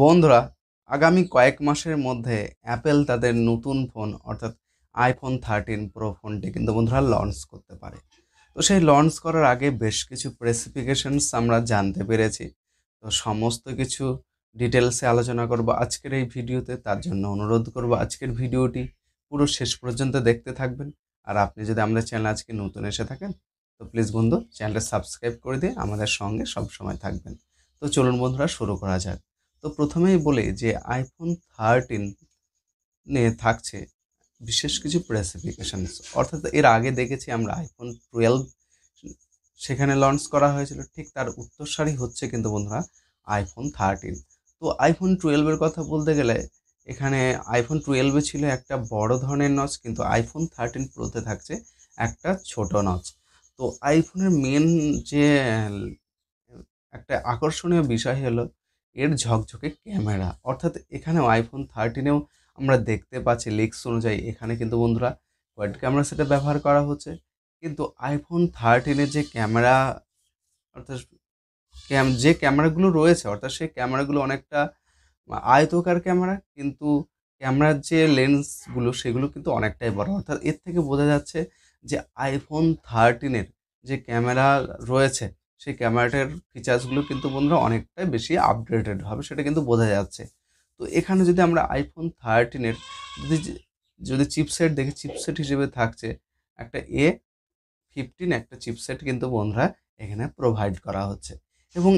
বন্ধুরা আগামী কয়েক মাসের মধ্যে অ্যাপেল তাদের নতুন ফোন অর্থাৎ আইফোন থার্টিন প্রো ফোনটি কিন্তু বন্ধুরা লঞ্চ করতে পারে তো সেই লঞ্চ করার আগে বেশ কিছু স্পেসিফিকেশানস আমরা জানতে পেরেছি তো সমস্ত কিছু ডিটেলসে আলোচনা করব আজকের এই ভিডিওতে তার জন্য অনুরোধ করব আজকের ভিডিওটি পুরো শেষ পর্যন্ত দেখতে থাকবেন আর আপনি যদি আমাদের চ্যানেল আজকে নতুন এসে থাকেন তো প্লিজ বন্ধু চ্যানেলটা সাবস্ক্রাইব করে দিয়ে আমাদের সঙ্গে সবসময় থাকবেন তো চলুন বন্ধুরা শুরু করা যাক তো প্রথমেই বলি যে আইফোন থার্টিন নিয়ে থাকছে বিশেষ কিছু স্পেসিফিকেশানস অর্থাৎ এর আগে দেখেছি আমরা আইফোন টুয়েলভ সেখানে লঞ্চ করা হয়েছিল ঠিক তার উত্তরসারি হচ্ছে কিন্তু বন্ধুরা আইফোন থার্টিন তো আইফোন টুয়েলভের কথা বলতে গেলে এখানে আইফোন টুয়েলভে ছিল একটা বড় ধরনের নচ কিন্তু আইফোন থার্টিন প্রোতে থাকছে একটা ছোট নচ তো আইফোনের মেন যে একটা আকর্ষণীয় বিষয় হলো এর ঝকঝকে ক্যামেরা অর্থাৎ এখানেও আইফোন থার্টিনেও আমরা দেখতে পাচ্ছি লিক্স অনুযায়ী এখানে কিন্তু বন্ধুরা কোয়াড ক্যামেরা সেটা ব্যবহার করা হচ্ছে কিন্তু আইফোন থার্টিনের যে ক্যামেরা অর্থাৎ ক্যাম যে ক্যামেরাগুলো রয়েছে অর্থাৎ সেই ক্যামেরাগুলো অনেকটা আয়তকার ক্যামেরা কিন্তু ক্যামেরার যে লেন্সগুলো সেগুলো কিন্তু অনেকটাই বড় অর্থাৎ এর থেকে বোঝা যাচ্ছে যে আইফোন থার্টিনের যে ক্যামেরা রয়েছে সেই ক্যামেরাটার ফিচার্সগুলো কিন্তু বন্ধুরা অনেকটাই বেশি আপডেটেড হবে সেটা কিন্তু বোঝা যাচ্ছে তো এখানে যদি আমরা আইফোন থার্টিনের যদি যদি চিপসেট দেখি চিপসেট হিসেবে থাকছে একটা এ ফিফটিন একটা চিপসেট কিন্তু বন্ধুরা এখানে প্রোভাইড করা হচ্ছে এবং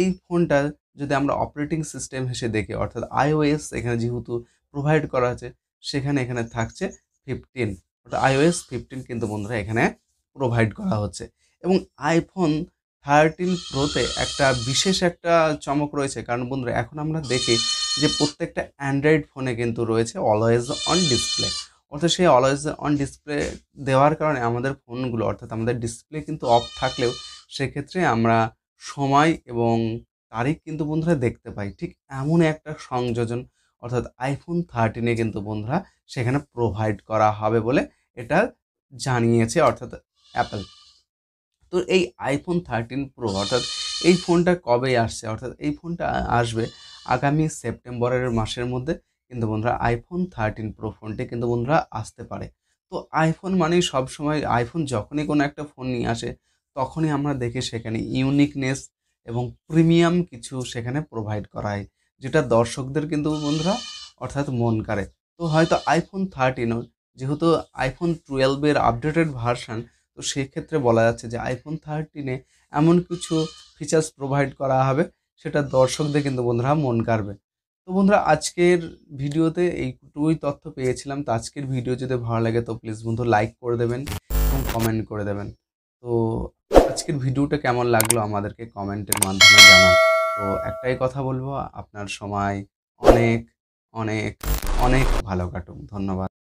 এই ফোনটা যদি আমরা অপারেটিং সিস্টেম হিসেবে দেখি অর্থাৎ আইওএস এখানে যেহেতু প্রোভাইড করা আছে সেখানে এখানে থাকছে ফিফটিন অর্থাৎ আইওএস ফিফটিন কিন্তু বন্ধুরা এখানে প্রোভাইড করা হচ্ছে এবং আইফোন থার্টিন প্রোতে একটা বিশেষ একটা চমক রয়েছে কারণ বন্ধুরা এখন আমরা দেখি যে প্রত্যেকটা অ্যান্ড্রয়েড ফোনে কিন্তু রয়েছে অলওয়েজ অন ডিসপ্লে অর্থাৎ সেই অলওয়েজ অন ডিসপ্লে দেওয়ার কারণে আমাদের ফোনগুলো অর্থাৎ আমাদের ডিসপ্লে কিন্তু অফ থাকলেও সেক্ষেত্রে আমরা সময় এবং তারিখ কিন্তু বন্ধুরা দেখতে পাই ঠিক এমন একটা সংযোজন অর্থাৎ আইফোন থার্টিনে কিন্তু বন্ধুরা সেখানে প্রোভাইড করা হবে বলে এটা জানিয়েছে অর্থাৎ অ্যাপেল তো এই আইফোন থার্টিন প্রো অর্থাৎ এই ফোনটা কবে আসছে অর্থাৎ এই ফোনটা আসবে আগামী সেপ্টেম্বরের মাসের মধ্যে কিন্তু বন্ধুরা আইফোন থার্টিন প্রো ফোনটি কিন্তু বন্ধুরা আসতে পারে তো আইফোন মানেই সবসময় আইফোন যখনই কোনো একটা ফোন নিয়ে আসে তখনই আমরা দেখি সেখানে ইউনিকনেস এবং প্রিমিয়াম কিছু সেখানে প্রোভাইড করা হয় যেটা দর্শকদের কিন্তু বন্ধুরা অর্থাৎ মন কারে তো হয়তো আইফোন থার্টিনও যেহেতু আইফোন টুয়েলভের আপডেটেড ভার্সান তো সেক্ষেত্রে বলা যাচ্ছে যে আইফোন থার্টিনে এমন কিছু ফিচার্স প্রোভাইড করা হবে সেটা দর্শকদের কিন্তু বন্ধুরা মন কাড়বে তো বন্ধুরা আজকের ভিডিওতে এইটুকুই তথ্য পেয়েছিলাম তো আজকের ভিডিও যদি ভালো লাগে তো প্লিজ বন্ধু লাইক করে দেবেন এবং কমেন্ট করে দেবেন তো আজকের ভিডিওটা কেমন লাগলো আমাদেরকে কমেন্টের মাধ্যমে জানান তো একটাই কথা বলবো আপনার সময় অনেক অনেক অনেক ভালো কাটুক ধন্যবাদ